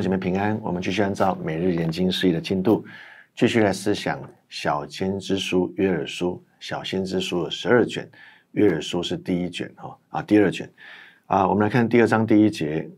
姐妹平安，我们继续按照每日研经事宜的进度，继续来思想《小先知书》约尔书，《小先知书》有十二卷，约尔书是第一卷哈啊，第二卷啊，我们来看第二章第一节，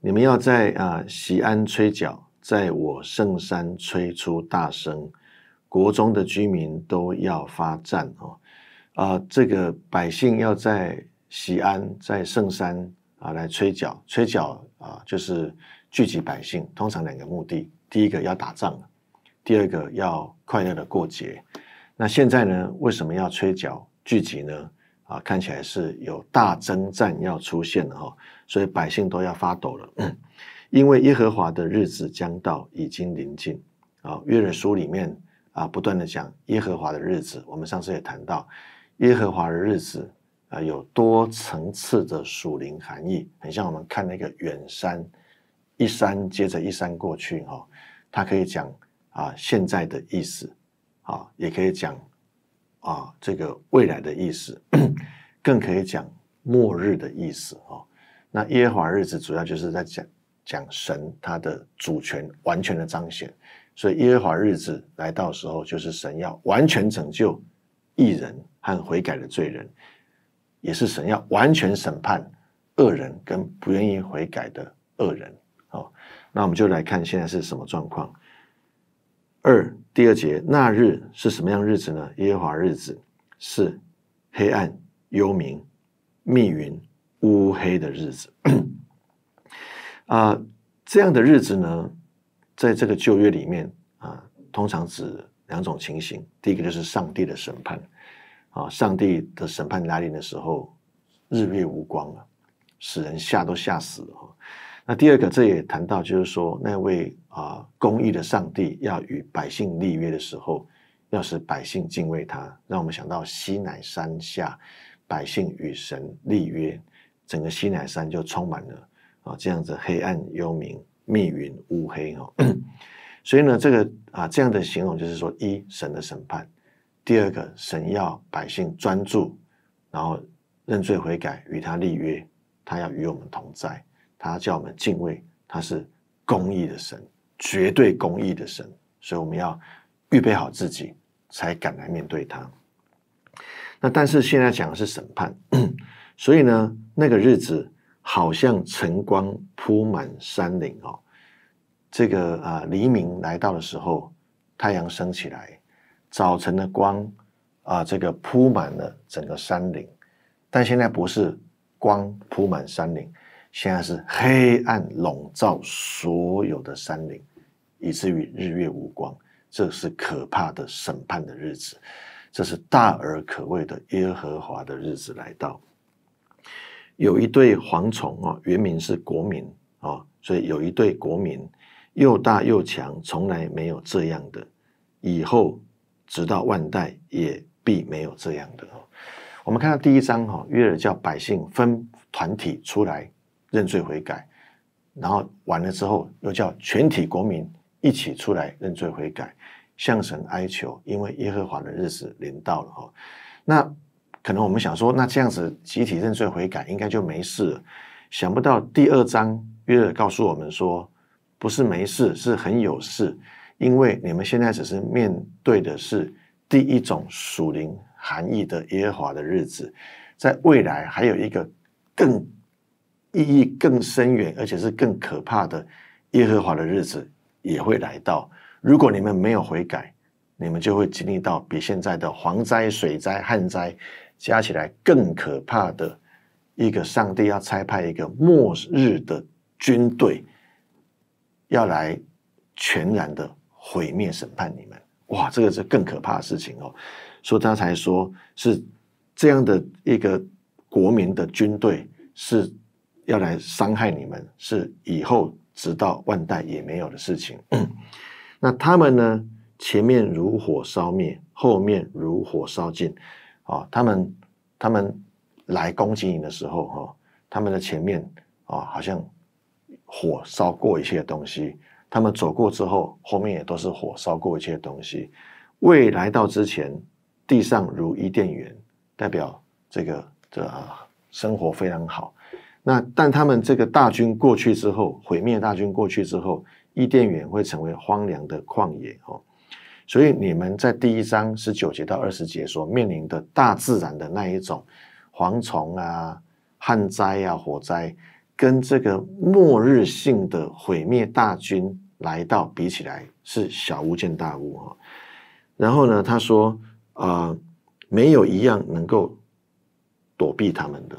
你们要在啊，西安吹角，在我圣山吹出大声，国中的居民都要发战哦啊，这个百姓要在西安在圣山啊来吹角，吹角啊就是。聚集百姓，通常两个目的：，第一个要打仗第二个要快乐的过节。那现在呢？为什么要吹角聚集呢？啊，看起来是有大征战要出现了哈，所以百姓都要发抖了。因为耶和华的日子将到，已经临近。啊，约珥书里面啊，不断的讲耶和华的日子。我们上次也谈到，耶和华的日子啊，有多层次的属灵含义，很像我们看那个远山。一山接着一山过去，哈，它可以讲啊现在的意思，啊，也可以讲啊这个未来的意思，更可以讲末日的意思，哈。那耶和华日子主要就是在讲讲神他的主权完全的彰显，所以耶和华日子来到时候，就是神要完全拯救一人和悔改的罪人，也是神要完全审判恶人跟不愿意悔改的恶人。哦，那我们就来看现在是什么状况。二第二节那日是什么样日子呢？耶华日子是黑暗、幽冥、密云、乌黑的日子。啊，这样的日子呢，在这个旧约里面啊，通常指两种情形。第一个就是上帝的审判啊，上帝的审判来临的时候，日月无光了，使人吓都吓死了。那第二个，这也谈到，就是说那位啊，公义的上帝要与百姓立约的时候，要使百姓敬畏他。让我们想到西乃山下，百姓与神立约，整个西乃山就充满了啊，这样子黑暗幽冥、密云乌黑哦。所以呢，这个啊，这样的形容就是说，一神的审判，第二个神要百姓专注，然后认罪悔改，与他立约，他要与我们同在。他叫我们敬畏，他是公义的神，绝对公义的神，所以我们要预备好自己，才敢来面对他。那但是现在讲的是审判，所以呢，那个日子好像晨光铺满山林哦，这个啊黎明来到的时候，太阳升起来，早晨的光啊，这个铺满了整个山林，但现在不是光铺满山林。现在是黑暗笼罩所有的山林，以至于日月无光。这是可怕的审判的日子，这是大而可畏的耶和华的日子来到。有一对蝗虫啊，原名是国民啊，所以有一对国民又大又强，从来没有这样的，以后直到万代也必没有这样的哦。我们看到第一章哈，约尔叫百姓分团体出来。认罪悔改，然后完了之后又叫全体国民一起出来认罪悔改，向神哀求，因为耶和华的日子临到了。哈，那可能我们想说，那这样子集体认罪悔改应该就没事。了，想不到第二章约尔告诉我们说，不是没事，是很有事，因为你们现在只是面对的是第一种属灵含义的耶和华的日子，在未来还有一个更。意义更深远，而且是更可怕的。耶和华的日子也会来到。如果你们没有悔改，你们就会经历到比现在的蝗灾、水灾、旱灾加起来更可怕的一个。上帝要差派一个末日的军队，要来全然的毁灭审判你们。哇，这个是更可怕的事情哦。所以他才说是这样的一个国民的军队是。要来伤害你们，是以后直到万代也没有的事情。那他们呢？前面如火烧灭，后面如火烧尽。啊，他们他们来攻击你的时候，哈，他们的前面啊，好像火烧过一些东西；他们走过之后，后面也都是火烧过一些东西。未来到之前，地上如伊甸园，代表这个这生活非常好。那，但他们这个大军过去之后，毁灭大军过去之后，伊甸园会成为荒凉的旷野哦。所以你们在第一章十九节到二十节所面临的大自然的那一种蝗虫啊、旱灾啊、火灾，跟这个末日性的毁灭大军来到比起来，是小巫见大巫哦。然后呢，他说啊，没有一样能够躲避他们的。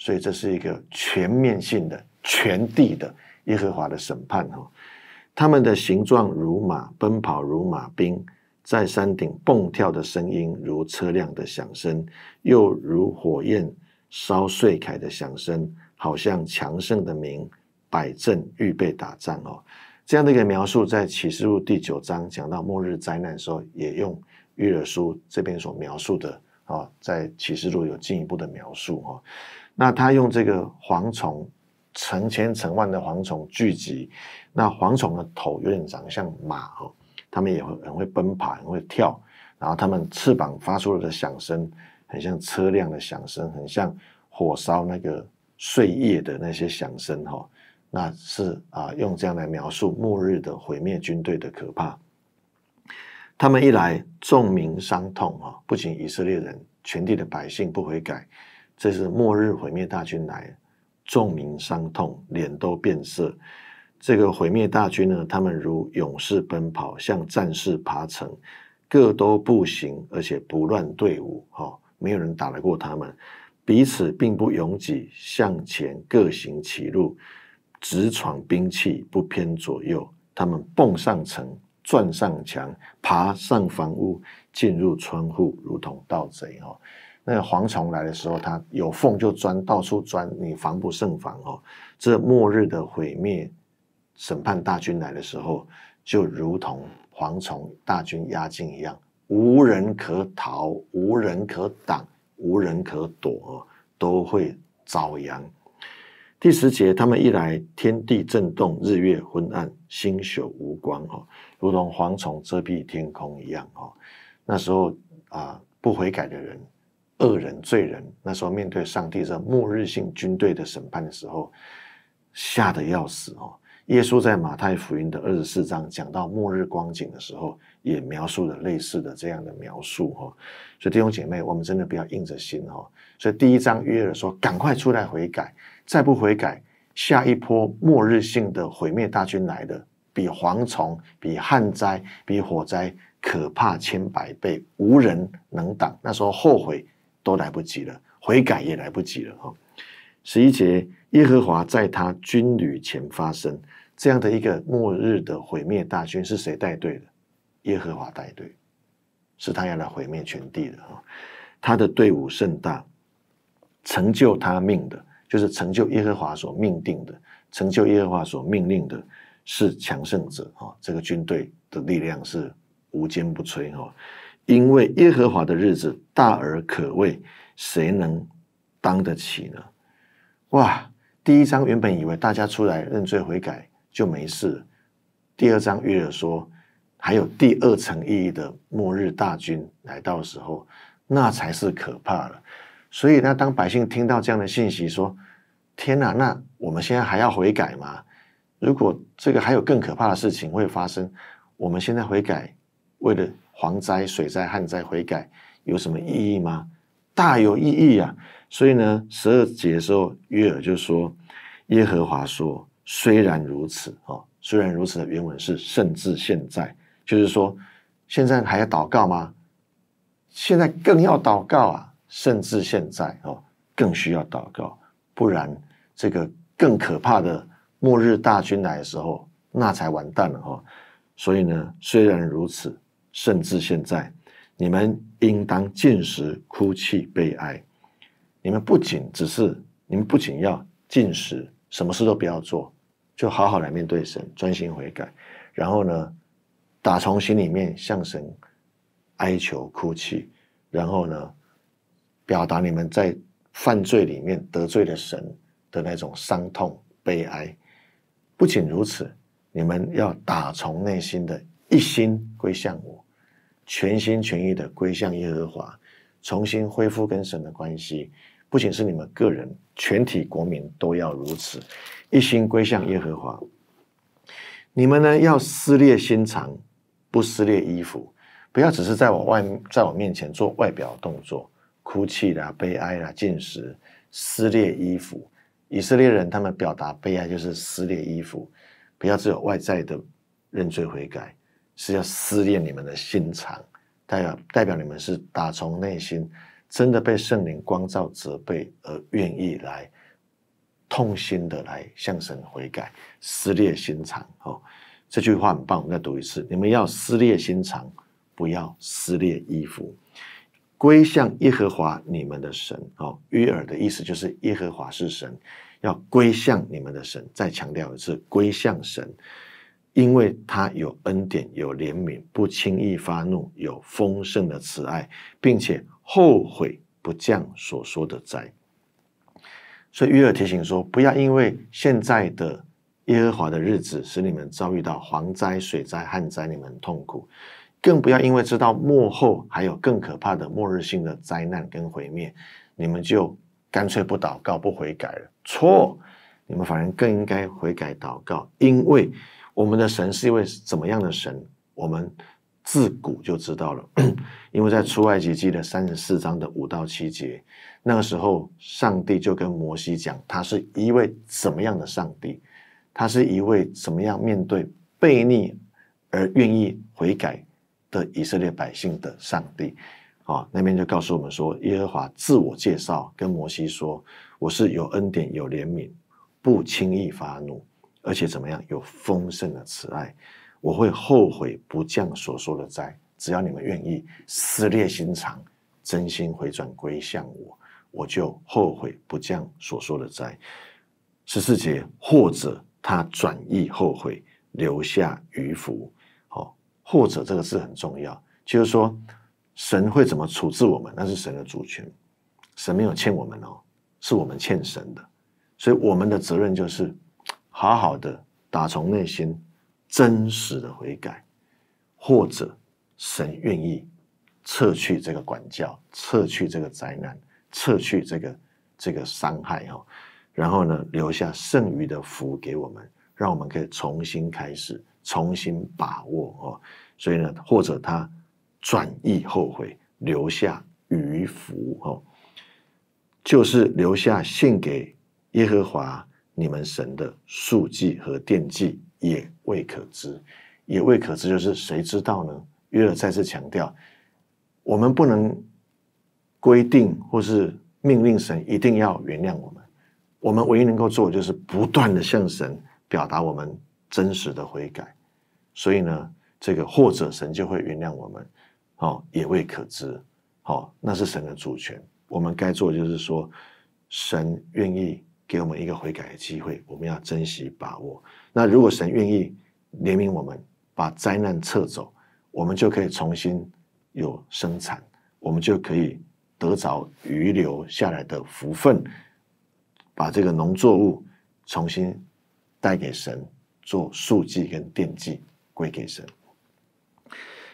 所以这是一个全面性的、全地的耶和华的审判哈。他们的形状如马，奔跑如马兵，在山顶蹦跳的声音如车辆的响声，又如火焰烧碎铠的响声，好像强盛的民摆阵预备打仗哦。这样的一个描述，在启示录第九章讲到末日灾难的时候，也用约瑟书这边所描述的啊，在启示录有进一步的描述哈。那他用这个蝗虫，成千成万的蝗虫聚集，那蝗虫的头有点长，像马哦，他们也会很会奔跑，很会跳，然后他们翅膀发出了的响声，很像车辆的响声，很像火烧那个碎叶的那些响声哈，那是啊，用这样来描述末日的毁灭军队的可怕。他们一来，众民伤痛哈，不仅以色列人，全地的百姓不悔改。这是末日毁灭大军来，众民伤痛，脸都变色。这个毁灭大军呢，他们如勇士奔跑，像战士爬城，各都不行，而且不乱队伍。哈，没有人打得过他们，彼此并不拥挤，向前各行其路，直闯兵器，不偏左右。他们蹦上城，钻上墙，爬上房屋，进入窗户，如同盗贼。哈。那蝗虫来的时候，它有缝就钻，到处钻，你防不胜防哦。这末日的毁灭，审判大军来的时候，就如同蝗虫大军压境一样，无人可逃，无人可挡，无人可躲，都会遭殃。第十节，他们一来，天地震动，日月昏暗，星宿无光哦，如同蝗虫遮蔽天空一样哦。那时候啊，不悔改的人。恶人、罪人，那时候面对上帝这末日性军队的审判的时候，吓得要死哦！耶稣在马太福音的二十四章讲到末日光景的时候，也描述了类似的这样的描述哈。所以弟兄姐妹，我们真的不要硬着心哈。所以第一章约了说：“赶快出来悔改，再不悔改，下一波末日性的毁灭大军来了，比蝗虫、比旱灾、比火灾可怕千百倍，无人能挡。”那时候后悔。都来不及了，悔改也来不及了哈。十一节，耶和华在他军旅前发生这样的一个末日的毁灭大军是谁带队的？耶和华带队，是他要来毁灭全地的哈。他的队伍盛大，成就他命的，就是成就耶和华所命定的。成就耶和华所命令的是强盛者哈。这个军队的力量是无坚不摧哈。因为耶和华的日子大而可畏，谁能当得起呢？哇！第一章原本以为大家出来认罪悔改就没事，第二章约尔说还有第二层意义的末日大军来到的时候，那才是可怕了。所以，那当百姓听到这样的信息，说：“天哪！那我们现在还要悔改吗？如果这个还有更可怕的事情会发生，我们现在悔改为了？”蝗灾、水灾、旱灾，悔改有什么意义吗？大有意义啊！所以呢，十二节的时候，约尔就说：“耶和华说，虽然如此，哦，虽然如此的原文是‘甚至现在’，就是说，现在还要祷告吗？现在更要祷告啊！甚至现在哦，更需要祷告，不然这个更可怕的末日大军来的时候，那才完蛋了哈！所以呢，虽然如此。”甚至现在，你们应当禁食、哭泣、悲哀。你们不仅只是，你们不仅要禁食，什么事都不要做，就好好来面对神，专心悔改。然后呢，打从心里面向神哀求、哭泣。然后呢，表达你们在犯罪里面得罪了神的那种伤痛、悲哀。不仅如此，你们要打从内心的。一心归向我，全心全意的归向耶和华，重新恢复跟神的关系。不仅是你们个人，全体国民都要如此。一心归向耶和华，你们呢要撕裂心肠，不撕裂衣服。不要只是在我外，在我面前做外表动作，哭泣啦、悲哀啦、进食、撕裂衣服。以色列人他们表达悲哀就是撕裂衣服，不要只有外在的认罪悔改。是要撕裂你们的心肠，代表代表你们是打从内心真的被圣灵光照责备而愿意来痛心的来向神悔改，撕裂心肠哦。这句话很棒，我们再读一次：你们要撕裂心肠，不要撕裂衣服，归向耶和华你们的神哦。约珥的意思就是耶和华是神，要归向你们的神。再强调一次，归向神。因为他有恩典，有怜悯，不轻易发怒，有丰盛的慈爱，并且后悔不降所说的灾。所以约尔提醒说：不要因为现在的耶和华的日子使你们遭遇到蝗灾、水灾、旱灾，你们痛苦；更不要因为知道幕后还有更可怕的末日性的灾难跟毁灭，你们就干脆不祷告、不悔改了。错！你们反而更应该悔改祷告，因为。我们的神是一位怎么样的神？我们自古就知道了，因为在出埃及记的三十四章的五到七节，那个时候上帝就跟摩西讲，他是一位怎么样的上帝？他是一位怎么样面对悖逆而愿意悔改的以色列百姓的上帝？啊，那边就告诉我们说，耶和华自我介绍跟摩西说：“我是有恩典有怜悯，不轻易发怒。”而且怎么样？有丰盛的慈爱，我会后悔不降所说的灾。只要你们愿意撕裂心肠，真心回转归向我，我就后悔不降所说的灾。十四节，或者他转意后悔，留下余福。好，或者这个字很重要，就是说神会怎么处置我们，那是神的主权。神没有欠我们哦，是我们欠神的。所以我们的责任就是。好好的，打从内心真实的悔改，或者神愿意撤去这个管教，撤去这个灾难，撤去这个这个伤害哈，然后呢，留下剩余的福给我们，让我们可以重新开始，重新把握哦。所以呢，或者他转意后悔，留下余福哦，就是留下献给耶和华。你们神的数计和惦记也未可知，也未可知，就是谁知道呢？约尔再次强调，我们不能规定或是命令神一定要原谅我们。我们唯一能够做，的就是不断的向神表达我们真实的悔改。所以呢，这个或者神就会原谅我们，哦，也未可知。哦，那是神的主权。我们该做的就是说，神愿意。给我们一个悔改的机会，我们要珍惜把握。那如果神愿意怜悯我们，把灾难撤走，我们就可以重新有生产，我们就可以得着余留下来的福分，把这个农作物重新带给神做数据跟奠祭归给神。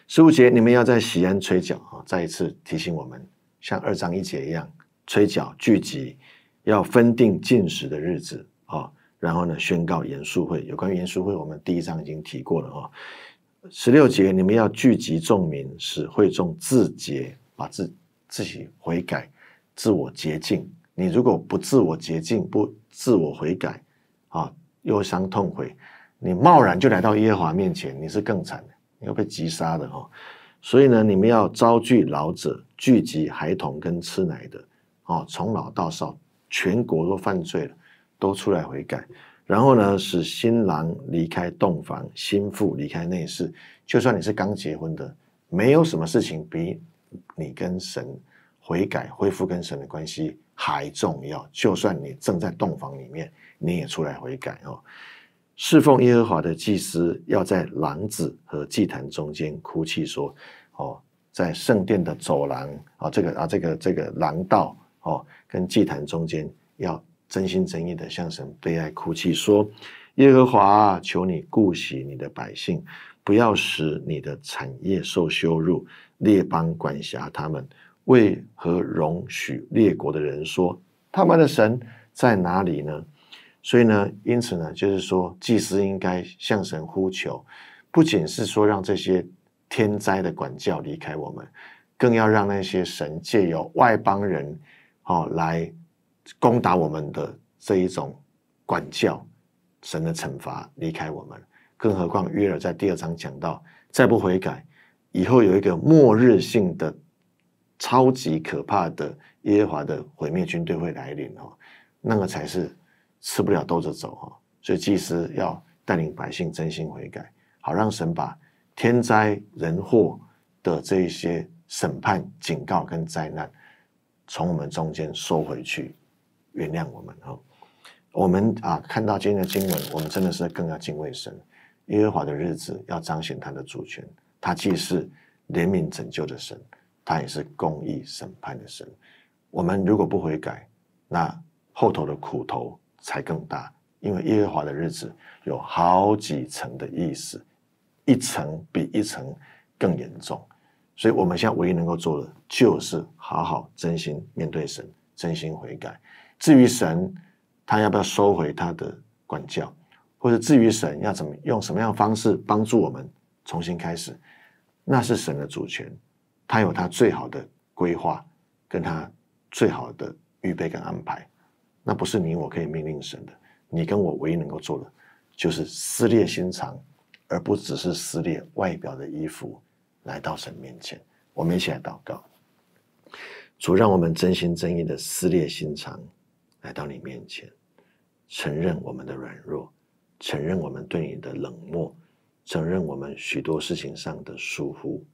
十五节，你们要在喜安吹角啊，再一次提醒我们，像二章一节一样吹角聚集。要分定禁食的日子啊，然后呢，宣告严肃会。有关严肃会，我们第一章已经提过了哈。十六节，你们要聚集众民，使会众自洁，把自自己悔改，自我洁净。你如果不自我洁净，不自我悔改啊，又伤痛悔，你贸然就来到耶和华面前，你是更惨的，你会被击杀的哈。所以呢，你们要招聚老者，聚集孩童跟吃奶的，哦，从老到少。全国都犯罪了，都出来悔改。然后呢，使新郎离开洞房，新妇离开内室。就算你是刚结婚的，没有什么事情比你跟神悔改、恢复跟神的关系还重要。就算你正在洞房里面，你也出来悔改哦。侍奉耶和华的祭司要在廊子和祭坛中间哭泣说：“哦，在圣殿的走廊啊，这个啊，这个这个廊道哦。”跟祭坛中间要真心真意的向神悲哀哭泣，说：“耶和华，求你顾惜你的百姓，不要使你的产业受羞辱，列邦管辖他们，为何容许列国的人说他们的神在哪里呢？”所以呢，因此呢，就是说，祭司应该向神呼求，不仅是说让这些天灾的管教离开我们，更要让那些神借由外邦人。好，来攻打我们的这一种管教，神的惩罚离开我们。更何况约尔在第二章讲到，再不悔改，以后有一个末日性的、超级可怕的耶和华的毁灭军队会来临哦。那个才是吃不了兜着走哦。所以祭司要带领百姓真心悔改，好让神把天灾人祸的这一些审判、警告跟灾难。从我们中间收回去，原谅我们哦。我们啊，看到今天的经文，我们真的是更要敬畏神。耶和华的日子要彰显他的主权，他既是怜悯拯救的神，他也是公义审判的神。我们如果不悔改，那后头的苦头才更大，因为耶和华的日子有好几层的意思，一层比一层更严重。所以我们现在唯一能够做的，就是好好真心面对神，真心悔改。至于神，他要不要收回他的管教，或者至于神要怎么用什么样的方式帮助我们重新开始，那是神的主权，他有他最好的规划，跟他最好的预备跟安排，那不是你我可以命令神的。你跟我唯一能够做的，就是撕裂心肠，而不只是撕裂外表的衣服。来到神面前，我们一起来祷告。主，让我们真心真意的撕裂心肠，来到你面前，承认我们的软弱，承认我们对你的冷漠，承认我们许多事情上的疏忽，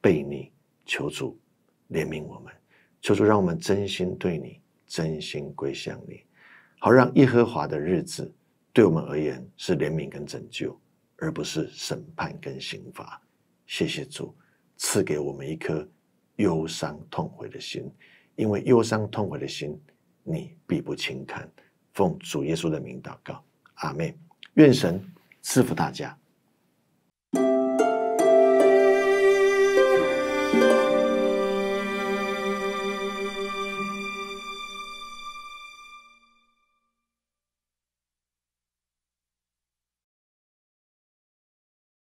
被你求主怜悯我们。求主让我们真心对你真心归向你，好让耶和华的日子对我们而言是怜悯跟拯救，而不是审判跟刑罚。谢谢主赐给我们一颗忧伤痛悔的心，因为忧伤痛悔的心，你必不轻看。奉主耶稣的名祷告，阿妹，愿神赐福大家。